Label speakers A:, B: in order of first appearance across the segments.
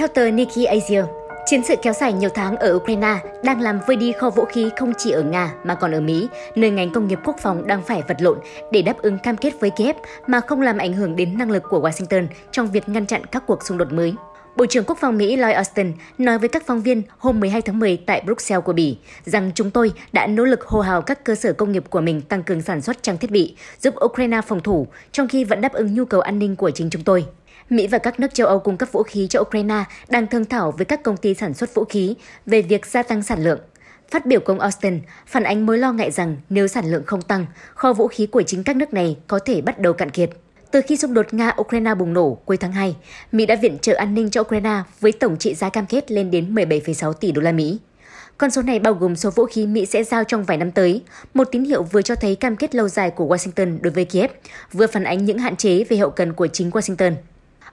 A: Theo tờ Nikkei Asia, chiến sự kéo dài nhiều tháng ở Ukraine đang làm vơi đi kho vũ khí không chỉ ở Nga mà còn ở Mỹ, nơi ngành công nghiệp quốc phòng đang phải vật lộn để đáp ứng cam kết với Kiev mà không làm ảnh hưởng đến năng lực của Washington trong việc ngăn chặn các cuộc xung đột mới. Bộ trưởng Quốc phòng Mỹ Lloyd Austin nói với các phóng viên hôm 12 tháng 10 tại Bruxelles của Bỉ rằng chúng tôi đã nỗ lực hô hào các cơ sở công nghiệp của mình tăng cường sản xuất trang thiết bị, giúp Ukraine phòng thủ, trong khi vẫn đáp ứng nhu cầu an ninh của chính chúng tôi. Mỹ và các nước châu Âu cung cấp vũ khí cho Ukraine đang thương thảo với các công ty sản xuất vũ khí về việc gia tăng sản lượng. Phát biểu công Austin phản ánh mối lo ngại rằng nếu sản lượng không tăng, kho vũ khí của chính các nước này có thể bắt đầu cạn kiệt. Từ khi xung đột Nga-Ukraine bùng nổ cuối tháng 2, Mỹ đã viện trợ an ninh cho Ukraine với tổng trị giá cam kết lên đến 17,6 tỷ đô la Mỹ. Con số này bao gồm số vũ khí Mỹ sẽ giao trong vài năm tới, một tín hiệu vừa cho thấy cam kết lâu dài của Washington đối với Kiev, vừa phản ánh những hạn chế về hậu cần của chính Washington.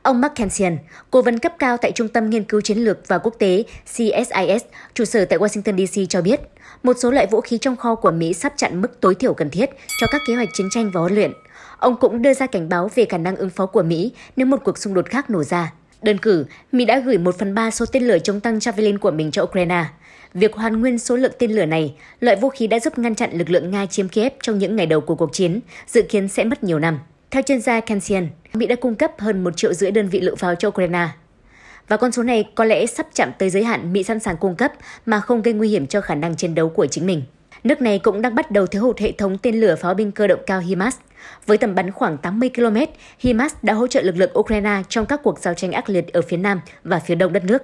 A: Ông Mark Kensian, cố vấn cấp cao tại Trung tâm Nghiên cứu Chiến lược và Quốc tế CSIS, trụ sở tại Washington DC cho biết, một số loại vũ khí trong kho của Mỹ sắp chặn mức tối thiểu cần thiết cho các kế hoạch chiến tranh và huấn luyện – Ông cũng đưa ra cảnh báo về khả năng ứng phó của Mỹ nếu một cuộc xung đột khác nổ ra. Đơn cử, Mỹ đã gửi 1 phần 3 số tên lửa chống tăng Javelin của mình cho Ukraine. Việc hoàn nguyên số lượng tên lửa này, loại vũ khí đã giúp ngăn chặn lực lượng Nga chiếm Kiev trong những ngày đầu của cuộc chiến, dự kiến sẽ mất nhiều năm. Theo chuyên gia Kansian, Mỹ đã cung cấp hơn 1 triệu rưỡi đơn vị lựu pháo cho Ukraine. Và con số này có lẽ sắp chạm tới giới hạn Mỹ sẵn sàng cung cấp mà không gây nguy hiểm cho khả năng chiến đấu của chính mình. Nước này cũng đang bắt đầu thiếu hụt hệ thống tên lửa pháo binh cơ động cao HIMARS với tầm bắn khoảng 80 km, HIMARS đã hỗ trợ lực lượng Ukraine trong các cuộc giao tranh ác liệt ở phía nam và phía đông đất nước.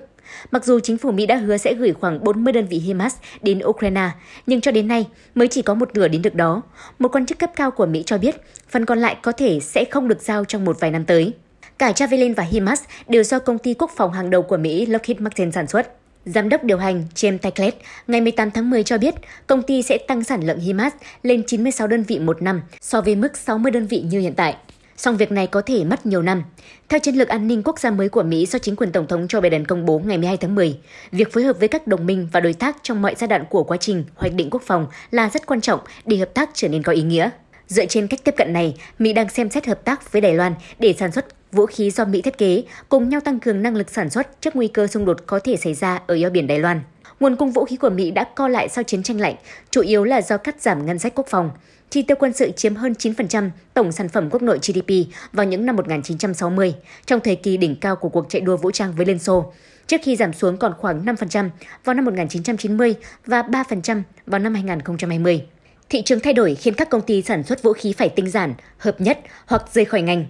A: Mặc dù chính phủ Mỹ đã hứa sẽ gửi khoảng 40 đơn vị HIMARS đến Ukraine, nhưng cho đến nay mới chỉ có một nửa đến được đó. Một quan chức cấp cao của Mỹ cho biết, phần còn lại có thể sẽ không được giao trong một vài năm tới. Cả Javelin và HIMARS đều do công ty quốc phòng hàng đầu của Mỹ Lockheed Martin sản xuất. Giám đốc điều hành James Taclet ngày 18 tháng 10 cho biết công ty sẽ tăng sản lượng HIMARS lên 96 đơn vị một năm so với mức 60 đơn vị như hiện tại. Song việc này có thể mất nhiều năm. Theo chiến lược an ninh quốc gia mới của Mỹ do chính quyền Tổng thống Joe Biden công bố ngày 12 tháng 10, việc phối hợp với các đồng minh và đối tác trong mọi giai đoạn của quá trình hoạch định quốc phòng là rất quan trọng để hợp tác trở nên có ý nghĩa. Dựa trên cách tiếp cận này, Mỹ đang xem xét hợp tác với Đài Loan để sản xuất vũ khí do Mỹ thiết kế, cùng nhau tăng cường năng lực sản xuất trước nguy cơ xung đột có thể xảy ra ở eo biển Đài Loan. Nguồn cung vũ khí của Mỹ đã co lại sau chiến tranh lạnh, chủ yếu là do cắt giảm ngân sách quốc phòng. Chi tiêu quân sự chiếm hơn 9% tổng sản phẩm quốc nội GDP vào những năm 1960, trong thời kỳ đỉnh cao của cuộc chạy đua vũ trang với Liên Xô, trước khi giảm xuống còn khoảng 5% vào năm 1990 và 3% vào năm 2020. Thị trường thay đổi khiến các công ty sản xuất vũ khí phải tinh giản, hợp nhất hoặc rời khỏi ngành.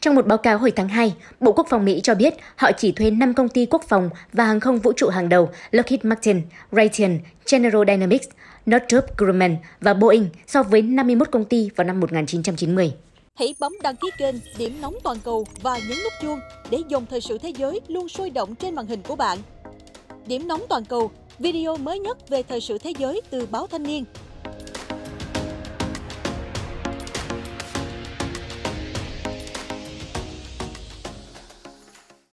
A: Trong một báo cáo hồi tháng 2, Bộ Quốc phòng Mỹ cho biết họ chỉ thuê 5 công ty quốc phòng và hàng không vũ trụ hàng đầu Lockheed Martin, Raytheon, General Dynamics, Northrop Grumman và Boeing so với 51 công ty vào năm 1990.
B: Hãy bấm đăng ký kênh Điểm nóng toàn cầu và nhấn nút chuông để dòng thời sự thế giới luôn sôi động trên màn hình của bạn. Điểm nóng toàn cầu, video mới nhất về thời sự thế giới từ báo Thanh niên